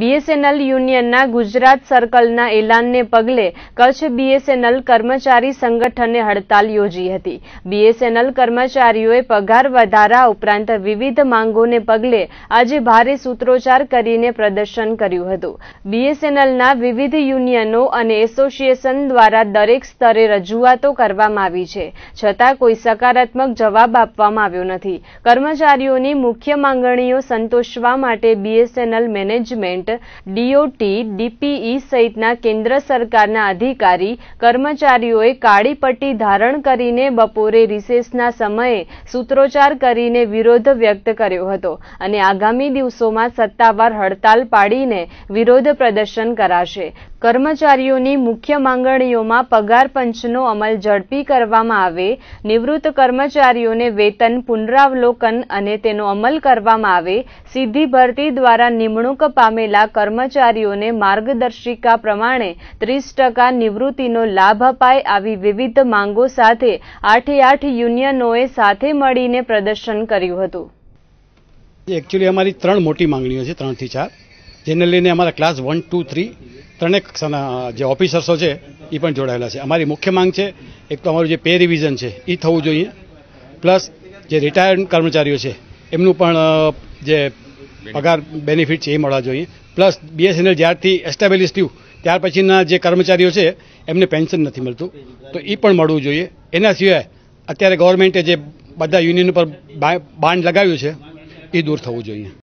BSNL યુનિયનના Gujarat સર્કલના એલાનને પગલે Kutch BSNL કર્મચારી સંગઠને હડતાલ યોજી હતી બીએસએનએલ કર્મચારીઓએ પગાર વધારા ઉપરાંત વિવિધ માંગોને પગલે આજે ભારે સૂત્રોચ્ચાર કરીને પ્રદર્શન કર્યું હતું બીએસએનએલના વિવિધ યુનિયનો અને એસોસિએશન દ્વારા દરેક સ્તરે રજૂઆતો કરવામાં આવી છે છતાં કોઈ સકારાત્મક જવાબ આપવામાં આવ્યો નથી કર્મચારીઓની મુખ્ય માંગણીઓ સંતોષવા માટે BSNL management government DOT DPE સહિતના કેન્દ્ર સરકારના અધિકારી કર્મચારીઓએ કાળી પટ્ટી ધારણ કરીને બપોરે રિસેસના સમયે સૂત્રોચ્ચાર કરીને વિરોધ વ્યક્ત કર્યો હતો અને આગામી દિવસોમાં સત્તાવાર હડતાલ પાડીને વિરોધ પ્રદર્શન કરાશે કર્મચારીઓની મુખ્ય માંગણીઓમાં પગાર પંચનો અમલ ઝડપી કરવામાં આવે નિવૃત્ત કર્મચારીઓને વેતન પુનરાવલોકન અને તેનો અમલ કરવામાં આવે સીધી ભરતી દ્વારા નિમણૂક પામેલ બનેલા કર્મચારીઓને માર્ગદર્શિકા પ્રમાણે ત્રીસ ટકા નિવૃત્તિનો લાભ અપાય આવી વિવિધ માંગો સાથે આઠે આઠ યુનિયનોએ સાથે મળીને પ્રદર્શન કર્યું હતું એકચ્યુઅલી અમારી ત્રણ મોટી માંગણીઓ છે ત્રણથી ચાર જેને લઈને અમારા ક્લાસ વન ટુ થ્રી ત્રણેય કક્ષાના જે ઓફિસર્સો છે એ પણ જોડાયેલા છે અમારી મુખ્ય માંગ છે એક તો અમારું જે પે રિવિઝન છે એ થવું જોઈએ પ્લસ જે રિટાયર્ડ કર્મચારીઓ છે એમનું પણ જે પગાર બેનિફિટ છે એ મળવા જોઈએ પ્લસ બીએસએનએલ જ્યારથી એસ્ટાબ્લિશ થયું ત્યાર પછીના જે કર્મચારીઓ છે એમને પેન્શન નથી મળતું તો એ પણ મળવું જોઈએ એના સિવાય અત્યારે ગવર્મેન્ટે જે બધા યુનિયન ઉપર બાંધ લગાવ્યું છે એ દૂર થવું જોઈએ